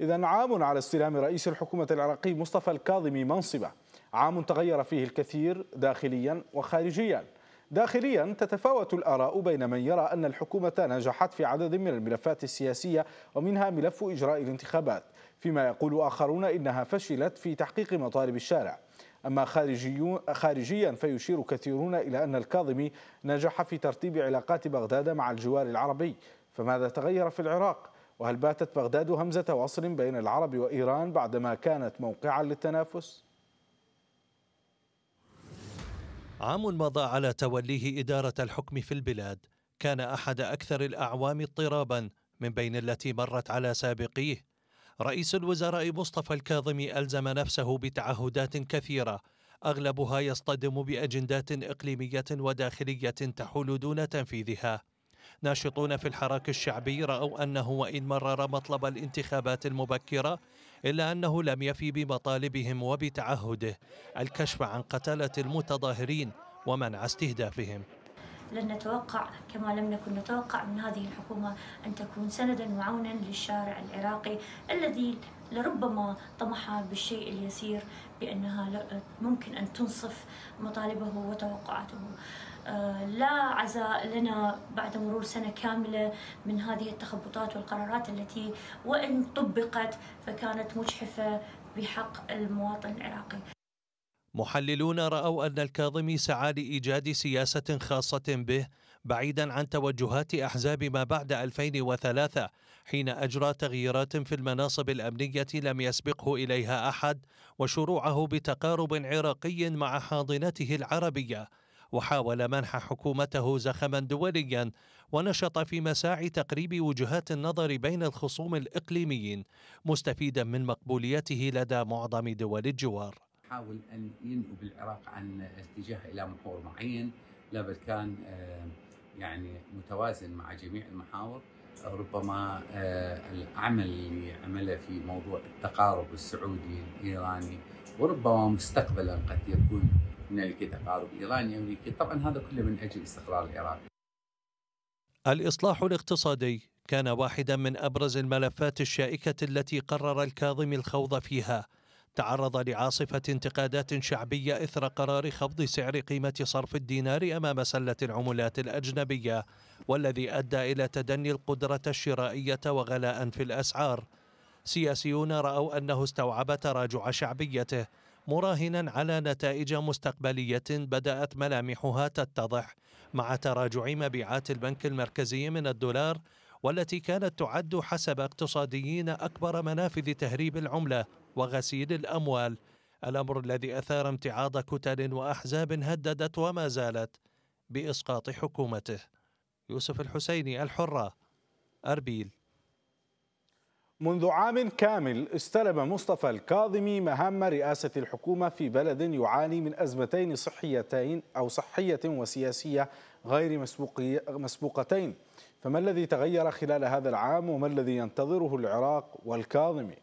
إذا عام على استلام رئيس الحكومة العراقي مصطفى الكاظمي منصبه عام تغير فيه الكثير داخليا وخارجيا داخليا تتفاوت الآراء بين من يرى أن الحكومة نجحت في عدد من الملفات السياسية ومنها ملف إجراء الانتخابات فيما يقول آخرون إنها فشلت في تحقيق مطالب الشارع أما خارجيا فيشير كثيرون إلى أن الكاظمي نجح في ترتيب علاقات بغداد مع الجوار العربي فماذا تغير في العراق؟ وهل باتت بغداد همزة وصل بين العرب وإيران بعدما كانت موقعا للتنافس؟ عام مضى على توليه إدارة الحكم في البلاد كان أحد أكثر الأعوام اضطرابا من بين التي مرت على سابقيه رئيس الوزراء مصطفى الكاظمي ألزم نفسه بتعهدات كثيرة أغلبها يصطدم بأجندات إقليمية وداخلية تحول دون تنفيذها ناشطون في الحراك الشعبي رأوا أنه وإن مرر مطلب الانتخابات المبكرة إلا أنه لم يفي بمطالبهم وبتعهده الكشف عن قتلة المتظاهرين ومنع استهدافهم لن نتوقع كما لم نكن نتوقع من هذه الحكومة أن تكون سندا وعونا للشارع العراقي الذي لربما طمح بالشيء اليسير بأنها ممكن أن تنصف مطالبه وتوقعاته آه، لا عزاء لنا بعد مرور سنة كاملة من هذه التخبطات والقرارات التي وإن طبقت فكانت مجحفة بحق المواطن العراقي محللون رأوا أن الكاظمي سعى لإيجاد سياسة خاصة به بعيدا عن توجهات أحزاب ما بعد 2003 حين أجرى تغييرات في المناصب الأمنية لم يسبقه إليها أحد وشروعه بتقارب عراقي مع حاضنته العربية وحاول منح حكومته زخما دوليا ونشط في مساعي تقريب وجهات النظر بين الخصوم الاقليميين مستفيدا من مقبوليته لدى معظم دول الجوار حاول ان ينهو بالعراق عن اتجاه الى محور معين لا بل كان آه، يعني متوازن مع جميع المحاور ربما آه، العمل اللي عمله في موضوع التقارب السعودي الايراني وربما مستقبلا قد يكون هنالك تقارب ايراني يعني امريكي طبعا هذا كله من اجل استقرار العراق الإصلاح الاقتصادي كان واحدا من أبرز الملفات الشائكة التي قرر الكاظمي الخوض فيها تعرض لعاصفة انتقادات شعبية إثر قرار خفض سعر قيمة صرف الدينار أمام سلة العملات الأجنبية والذي أدى إلى تدني القدرة الشرائية وغلاء في الأسعار سياسيون رأوا أنه استوعب تراجع شعبيته مراهنا على نتائج مستقبلية بدأت ملامحها تتضح مع تراجع مبيعات البنك المركزي من الدولار والتي كانت تعد حسب اقتصاديين أكبر منافذ تهريب العملة وغسيل الأموال الأمر الذي أثار امتعاض كتل وأحزاب هددت وما زالت بإسقاط حكومته يوسف الحسيني الحرة أربيل منذ عام كامل استلم مصطفى الكاظمي مهام رئاسة الحكومة في بلد يعاني من أزمتين صحيتين أو صحية وسياسية غير مسبوقتين فما الذي تغير خلال هذا العام وما الذي ينتظره العراق والكاظمي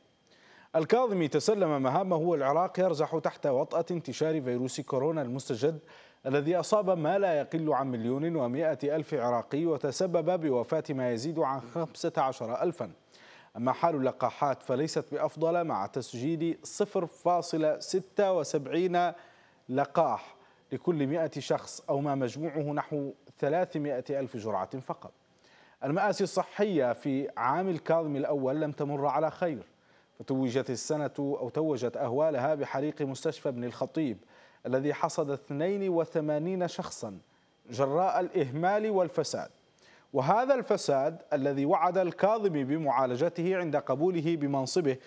الكاظمي تسلم مهامه والعراق يرزح تحت وطأة انتشار فيروس كورونا المستجد الذي أصاب ما لا يقل عن مليون ومائة ألف عراقي وتسبب بوفاة ما يزيد عن خمسة عشر ألفاً أما حال اللقاحات فليست بأفضل مع تسجيل 0.76 لقاح لكل 100 شخص أو ما مجموعه نحو 300 ألف جرعة فقط المآسي الصحية في عام الكاظم الأول لم تمر على خير فتوجت السنة أو توجت أهوالها بحريق مستشفى ابن الخطيب الذي حصد 82 شخصا جراء الإهمال والفساد وهذا الفساد الذي وعد الكاظمي بمعالجته عند قبوله بمنصبه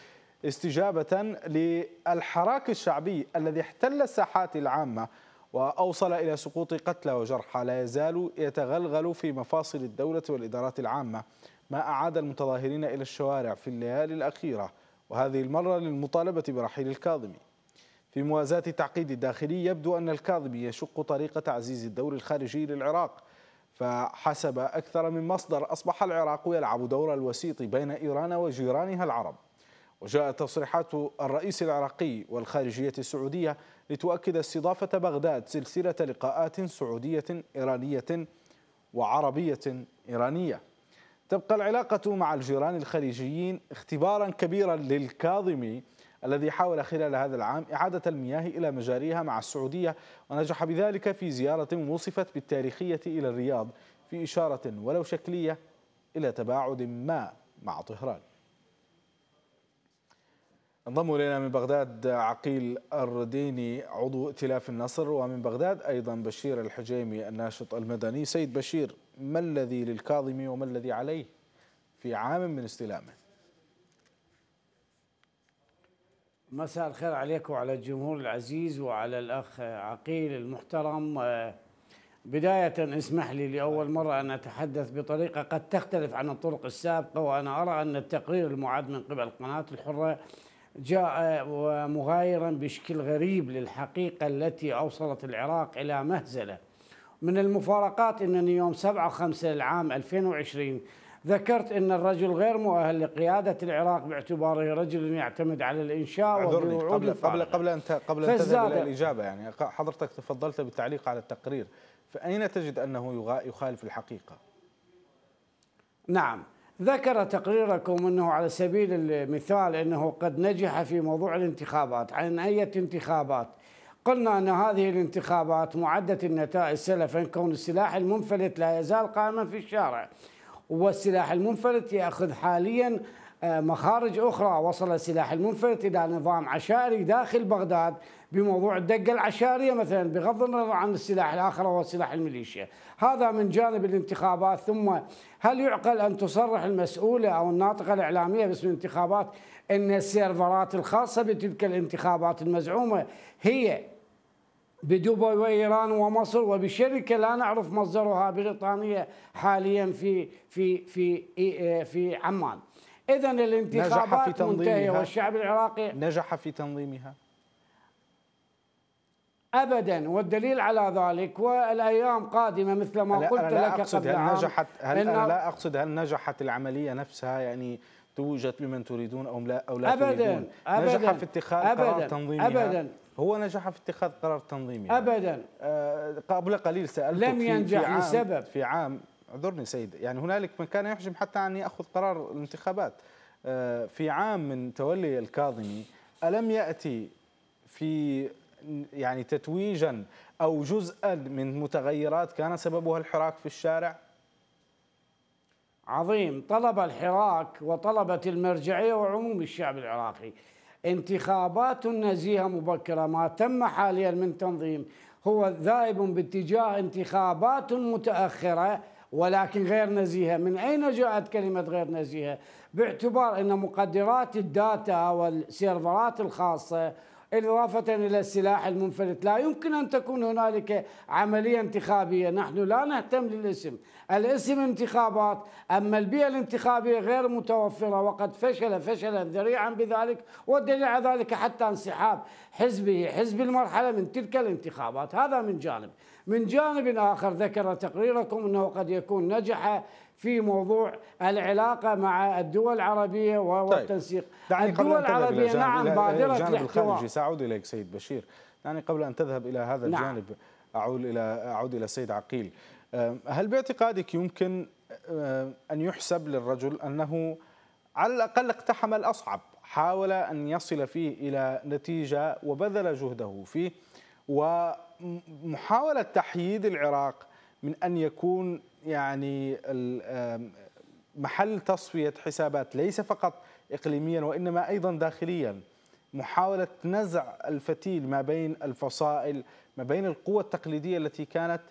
استجابة للحراك الشعبي الذي احتل الساحات العامة وأوصل إلى سقوط قتلى وجرحى لا يزال يتغلغل في مفاصل الدولة والإدارات العامة ما أعاد المتظاهرين إلى الشوارع في الليالي الأخيرة وهذه المرة للمطالبة برحيل الكاظمي في موازاة التعقيد الداخلي يبدو أن الكاظمي يشق طريق تعزيز الدور الخارجي للعراق فحسب أكثر من مصدر أصبح العراق يلعب دور الوسيط بين إيران وجيرانها العرب وجاءت تصريحات الرئيس العراقي والخارجية السعودية لتؤكد استضافة بغداد سلسلة لقاءات سعودية إيرانية وعربية إيرانية تبقى العلاقة مع الجيران الخليجيين اختبارا كبيرا للكاظمي الذي حاول خلال هذا العام إعادة المياه إلى مجاريها مع السعودية ونجح بذلك في زيارة وصفت بالتاريخية إلى الرياض في إشارة ولو شكلية إلى تباعد ما مع طهران انضم الينا من بغداد عقيل الرديني عضو ائتلاف النصر ومن بغداد ايضا بشير الحجيمي الناشط المدني سيد بشير ما الذي للكاظمي وما الذي عليه في عام من استلامه مساء الخير عليكم وعلى الجمهور العزيز وعلى الأخ عقيل المحترم آه، بداية اسمح لي لأول مرة أن أتحدث بطريقة قد تختلف عن الطرق السابقة وأنا أرى أن التقرير المعاد من قبل قناة الحرة جاء آه، مغايرا بشكل غريب للحقيقة التي أوصلت العراق إلى مهزلة من المفارقات أنني يوم 7 5 العام 2020 ذكرت أن الرجل غير مؤهل لقيادة العراق باعتباره رجل يعتمد على الإنشاء عذرني قبل, قبل, قبل أن قبل أن تذهب إلى الإجابة يعني حضرتك تفضلت بالتعليق على التقرير فأين تجد أنه يخالف الحقيقة؟ نعم ذكر تقريركم أنه على سبيل المثال أنه قد نجح في موضوع الانتخابات عن أي انتخابات قلنا أن هذه الانتخابات معدة النتائج سلفا كون السلاح المنفلت لا يزال قائما في الشارع والسلاح المنفلت يأخذ حاليا آه، مخارج أخرى وصل السلاح المنفلت إلى نظام عشائري داخل بغداد بموضوع الدقة العشائرية مثلا بغض النظر عن السلاح الآخر وهو سلاح الميليشيا هذا من جانب الانتخابات ثم هل يعقل أن تصرح المسؤولة أو الناطقة الإعلامية باسم الانتخابات أن السيرفرات الخاصة بتلك الانتخابات المزعومة هي بدبي وايران ومصر وبشركه لا نعرف مصدرها بريطانيه حاليا في في في إيه، في عمان. اذا الانتخابات منتهيه والشعب العراقي نجح في تنظيمها ابدا والدليل على ذلك والايام قادمه مثل ما قلت أنا لك أقصد قبل هل نجحت هل أنا لا اقصد هل نجحت العمليه نفسها يعني توجت بمن تريدون او لا او لا أبداً تريدون نجح في اتخاذ قرار تنظيمها أبدا هو نجح في اتخاذ قرار تنظيمي ابدا آه قبل قليل سالته لم ينجح في عام لسبب في عام اعذرني سيد يعني هنالك من كان يحجم حتى ان ياخذ قرار الانتخابات آه في عام من تولي الكاظمي الم ياتي في يعني تتويجا او جزءا من متغيرات كان سببها الحراك في الشارع عظيم طلب الحراك وطلبت المرجعيه وعموم الشعب العراقي انتخابات نزيهة مبكرة ما تم حاليا من تنظيم هو ذائب باتجاه انتخابات متأخرة ولكن غير نزيهة من أين جاءت كلمة غير نزيهة باعتبار أن مقدرات الداتا والسيرفرات الخاصة إضافة إلى السلاح المنفلت لا يمكن أن تكون هنالك عملية انتخابية نحن لا نهتم للاسم الاسم انتخابات أما البيئة الانتخابية غير متوفرة وقد فشل فشلا ذريعا بذلك والدليل على ذلك حتى انسحاب حزبه حزب المرحلة من تلك الانتخابات هذا من جانب من جانب آخر ذكر تقريركم أنه قد يكون نجح في موضوع العلاقه مع الدول العربيه والتنسيق طيب. الدول العربيه نعم بادرة الاحتواء ساعود اليك سيد بشير يعني قبل ان تذهب الى هذا نعم. الجانب اعود الى اعود الى السيد عقيل هل باعتقادك يمكن ان يحسب للرجل انه على الاقل اقتحم الاصعب حاول ان يصل فيه الى نتيجه وبذل جهده فيه ومحاوله تحييد العراق من أن يكون يعني محل تصفية حسابات ليس فقط إقليميا وإنما أيضا داخليا محاولة نزع الفتيل ما بين الفصائل ما بين القوى التقليدية التي كانت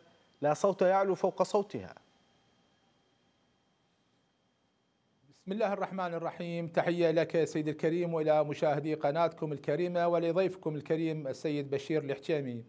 لا صوت يعلو فوق صوتها بسم الله الرحمن الرحيم تحية لك سيد الكريم وإلى مشاهدي قناتكم الكريمة ولضيفكم الكريم السيد بشير الحجامي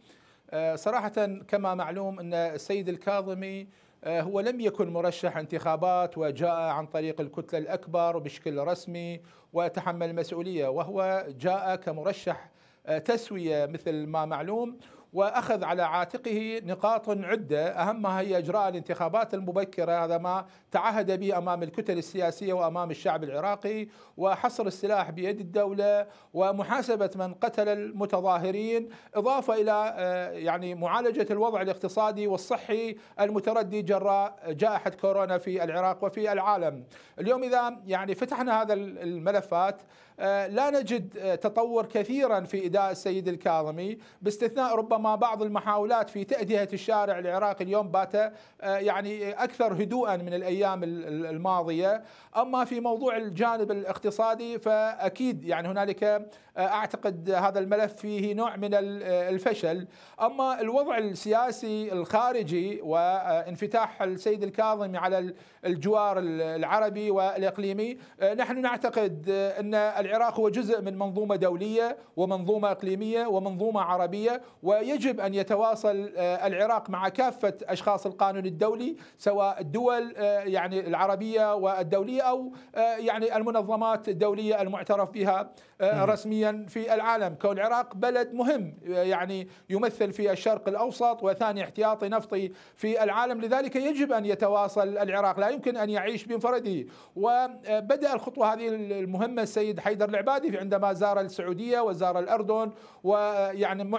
آه، صراحة كما معلوم أن السيد الكاظمي آه، هو لم يكن مرشح انتخابات وجاء عن طريق الكتلة الأكبر بشكل رسمي وتحمل مسؤولية وهو جاء كمرشح آه، تسوية مثل ما معلوم واخذ على عاتقه نقاط عده اهمها هي اجراء الانتخابات المبكره هذا ما تعهد به امام الكتل السياسيه وامام الشعب العراقي وحصر السلاح بيد الدوله ومحاسبه من قتل المتظاهرين اضافه الى آه، يعني معالجه الوضع الاقتصادي والصحي المتردي جراء جائحه كورونا في العراق وفي العالم اليوم اذا يعني فتحنا هذا الملفات آه، لا نجد آه، تطور كثيرا في إداء السيد الكاظمي باستثناء ربما بعض المحاولات في تأدية الشارع العراقي اليوم بات آه، يعني أكثر هدوءا من الأيام الماضية أما في موضوع الجانب الاقتصادي فأكيد يعني هنالك أعتقد هذا الملف فيه نوع من الفشل أما الوضع السياسي الخارجي وانفتاح السيد الكاظمي على الجوار العربي والإقليمي نحن نعتقد أن العراق هو جزء من منظومة دولية ومنظومة إقليمية ومنظومة عربية ويجب أن يتواصل آه، العراق مع كافة أشخاص القانون الدولي سواء الدول آه، يعني العربية والدولية أو آه، يعني المنظمات الدولية المعترف بها رسميا في العالم كون العراق بلد مهم يعني يمثل في الشرق الأوسط وثاني احتياطي نفطي في العالم لذلك يجب أن يتواصل العراق لا يمكن أن يعيش بانفراده وبدأ الخطوة هذه المهمة السيد حيدر حيدر العبادي في عندما زار السعودية وزار الأردن ويعني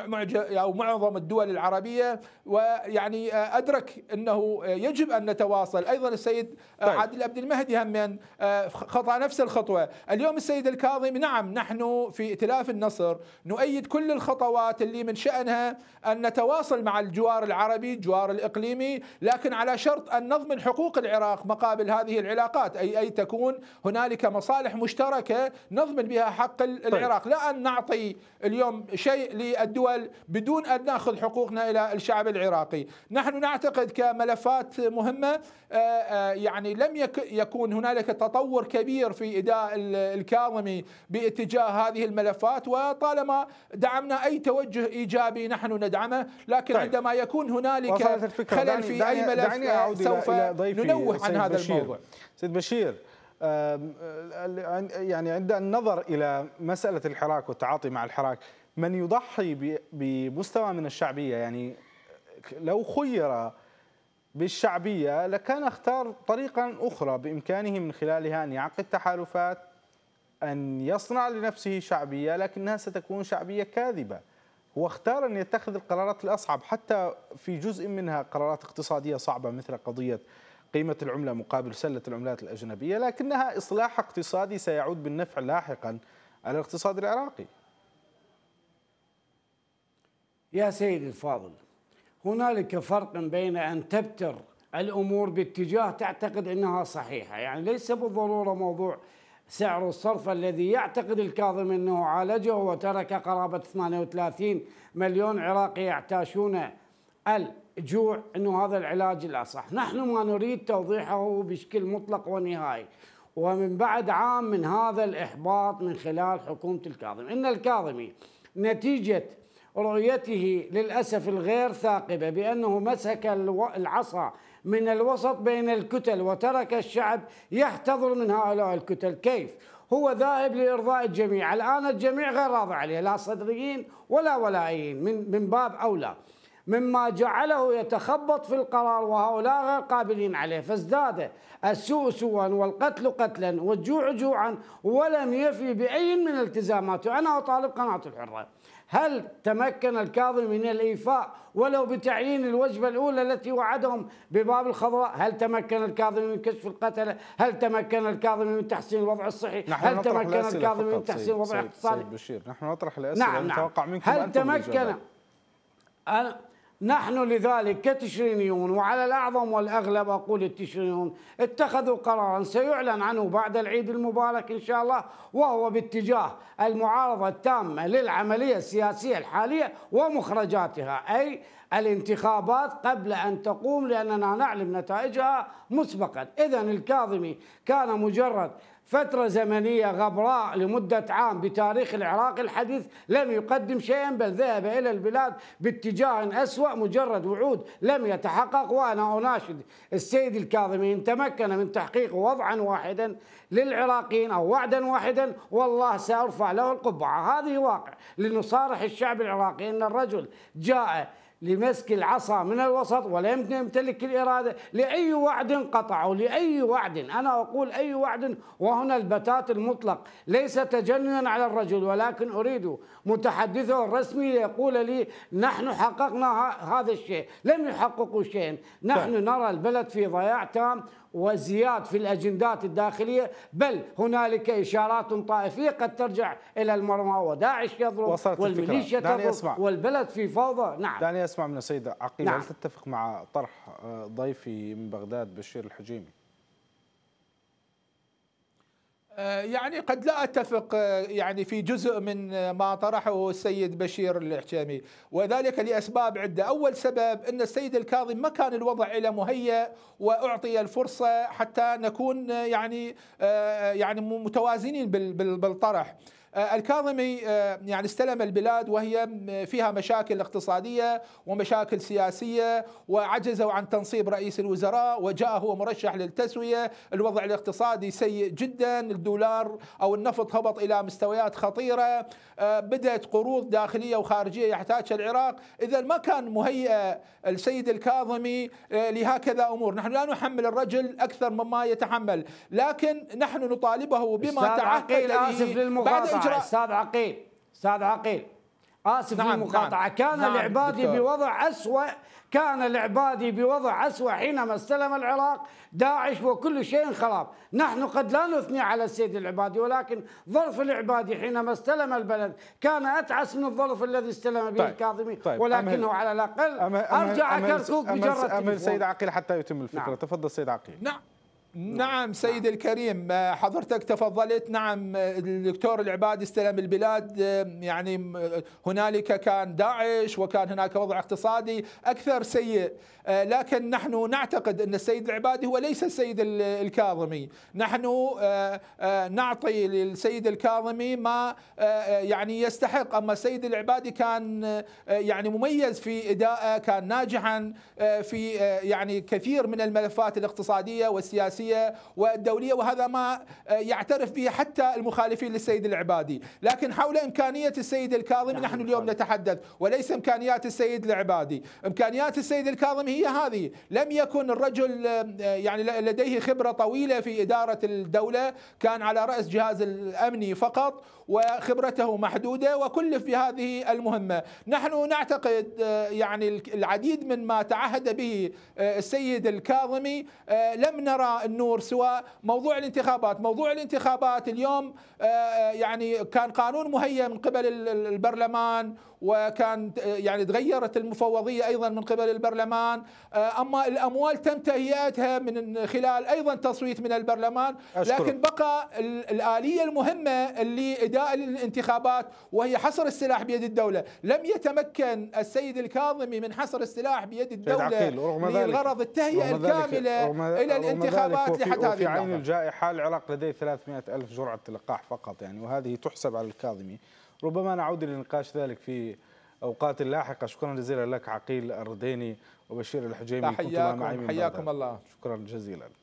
أو معظم الدول العربية ويعني أدرك أنه يجب أن نتواصل أيضا السيد طيب. عادل عبد المهدي هم خطأ نفس الخطوة اليوم السيد الكاظم نعم نحن في ائتلاف النصر نؤيد كل الخطوات اللي من شأنها أن نتواصل مع الجوار العربي الجوار الإقليمي لكن على شرط أن نضمن حقوق العراق مقابل هذه العلاقات أي أي تكون هنالك مصالح مشتركة نضمن نضمن بها حق طيب. العراق طيب. لا أن نعطي اليوم شيء للدول بدون أن نأخذ حقوقنا إلى الشعب العراقي نحن نعتقد كملفات مهمة آه، آه، يعني لم يكون هنالك تطور كبير في إداء الكاظمي باتجاه هذه الملفات وطالما دعمنا أي توجه إيجابي نحن ندعمه لكن طيب. عندما يكون هنالك خلل في أي ملف سوف ننوه عن هذا بشير. الموضوع سيد بشير آه، يعني عند النظر إلى مسألة الحراك والتعاطي مع الحراك من يضحي بمستوى من الشعبية يعني لو خير بالشعبية لكان اختار طريقا أخرى بإمكانه من خلالها أن يعقد تحالفات أن يصنع لنفسه شعبية لكنها ستكون شعبية كاذبة هو اختار أن يتخذ القرارات الأصعب حتى في جزء منها قرارات اقتصادية صعبة مثل قضية قيمة العملة مقابل سلة العملات الأجنبية لكنها إصلاح اقتصادي سيعود بالنفع لاحقا على الاقتصاد العراقي يا سيدي الفاضل هنالك فرق بين أن تبتر الأمور باتجاه تعتقد أنها صحيحة يعني ليس بالضرورة موضوع سعر الصرف الذي يعتقد الكاظم أنه عالجه وترك قرابة 38 مليون عراقي يعتاشون ال جوع انه هذا العلاج الاصح، نحن ما نريد توضيحه بشكل مطلق ونهائي، ومن بعد عام من هذا الاحباط من خلال حكومه الكاظم، ان الكاظمي نتيجه رؤيته للاسف الغير ثاقبه بانه مسك العصا من الوسط بين الكتل وترك الشعب يحتضر من هؤلاء الكتل، كيف؟ هو ذاهب لارضاء الجميع، الان الجميع غير راضي عليه لا صدريين ولا ولائيين من من باب اولى. مما جعله يتخبط في القرار وهؤلاء غير قابلين عليه فازداد السوء سوءا والقتل قتلا والجوع جوعا ولم يفي بأي من التزاماته أنا أطالب قناة الحرة هل تمكن الكاظم من الإيفاء ولو بتعيين الوجبة الأولى التي وعدهم بباب الخضراء هل تمكن الكاظم من كشف القتلة هل تمكن الكاظم من تحسين الوضع الصحي هل تمكن الكاظم من تحسين الوضع الاقتصادي بشير نحن نطرح الأسئلة نعم نعم. نتوقع منكم هل تمكن أنا نحن لذلك كتشرينيون وعلى الأعظم والأغلب أقول التشرينيون اتخذوا قرارا سيعلن عنه بعد العيد المبارك إن شاء الله وهو باتجاه المعارضة التامة للعملية السياسية الحالية ومخرجاتها أي الانتخابات قبل أن تقوم لأننا نعلم نتائجها مسبقا إذا الكاظمي كان مجرد فترة زمنية غبراء لمدة عام بتاريخ العراق الحديث لم يقدم شيئا بل ذهب إلى البلاد باتجاه أسوأ مجرد وعود لم يتحقق وأنا أناشد السيد الكاظمي إن تمكن من تحقيق وضعا واحدا للعراقيين أو وعدا واحدا والله سأرفع له القبعة هذه واقع لنصارح الشعب العراقي أن الرجل جاء لمسك العصا من الوسط ولا يمكن يمتلك الإرادة لأي وعد قطع أو لأي وعد أنا أقول أي وعد وهنا البتات المطلق ليس تجننا على الرجل ولكن أريد متحدثه الرسمي يقول لي نحن حققنا هذا الشيء لم يحققوا شيئا نحن نرى البلد في ضياع تام وزياد في الاجندات الداخليه بل هنالك اشارات طائفيه قد ترجع الى المرمى وداعش يضرب والميليشيا تضرب والبلد في فوضى نعم دعني اسمع من السيد عقيل نعم. هل تتفق مع طرح ضيفي من بغداد بشير الحجيمي آه، يعني قد لا اتفق آه، يعني في جزء من آه، ما طرحه السيد بشير الحشامي وذلك لاسباب عده، اول سبب ان السيد الكاظم ما كان الوضع الى مهيأ واعطي الفرصه حتى نكون يعني يعني متوازنين بالطرح. آه، الكاظمي آه، يعني استلم البلاد وهي فيها مشاكل اقتصادية ومشاكل سياسية وعجزوا عن تنصيب رئيس الوزراء وجاء هو مرشح للتسوية الوضع الاقتصادي سيء جدا الدولار أو النفط هبط إلى مستويات خطيرة آه، بدأت قروض داخلية وخارجية يحتاجها العراق إذا ما كان مهيئ السيد الكاظمي لهكذا أمور نحن لا نحمل الرجل أكثر مما يتحمل لكن نحن نطالبه بما تعهد بعد الفكره استاذ عقيل استاذ عقيل اسف نعم،, نعم المقاطعه نعم كان نعم العبادي دكتور. بوضع اسوء كان العبادي بوضع اسوء حينما استلم العراق داعش وكل شيء خراب نحن قد لا نثني على السيد العبادي ولكن ظرف العبادي حينما استلم البلد كان اتعس من الظرف الذي استلم به طيب. الكاظمي طيب. ولكنه على الاقل ارجع كركوك بجره أمهل السيد عقيل حتى يتم الفكره نعم. تفضل سيد عقيل نعم نعم سيد نعم. الكريم آه، حضرتك تفضلت نعم آه، الدكتور العبادي استلم البلاد آه، يعني هنالك كان داعش وكان هناك وضع اقتصادي اكثر سيء لكن نحن نعتقد ان السيد العبادي هو ليس السيد الكاظمي نحن نعطي للسيد الكاظمي ما يعني يستحق اما السيد العبادي كان يعني مميز في اداءه كان ناجحا في يعني كثير من الملفات الاقتصاديه والسياسيه الوطنية والدولية وهذا ما آه، يعترف به حتى المخالفين للسيد العبادي لكن حول إمكانية السيد الكاظمي نعم، نحن نعم. اليوم نتحدث وليس إمكانيات السيد العبادي إمكانيات السيد الكاظمي هي هذه لم يكن الرجل آه، يعني لديه خبرة طويلة في إدارة الدولة كان على رأس جهاز الأمني فقط وخبرته محدودة وكلف بهذه المهمة نحن نعتقد آه، يعني العديد من ما تعهد به السيد الكاظمي لم نرى النور سواء موضوع الانتخابات موضوع الانتخابات اليوم آه، آه، يعني كان قانون مهيئ من قبل البرلمان وكان يعني تغيرت المفوضيه ايضا من قبل البرلمان آه، اما الاموال تم تهيئتها من خلال ايضا تصويت من البرلمان أشكرك. لكن بقى الاليه المهمه اللي اداء للانتخابات وهي حصر السلاح بيد الدوله لم يتمكن السيد الكاظمي من حصر السلاح بيد الدوله لغرض التهيئه الكامله الى الانتخابات لحد هذه في عين الجائحه العراق لديه 300 ألف جرعه لقاح فقط يعني وهذه تحسب على الكاظمي ربما نعود لنقاش ذلك في أوقات لاحقة شكرا جزيلا لك عقيل الرديني وبشير الحجيمي كنتما معي حياكم الله شكرا جزيلا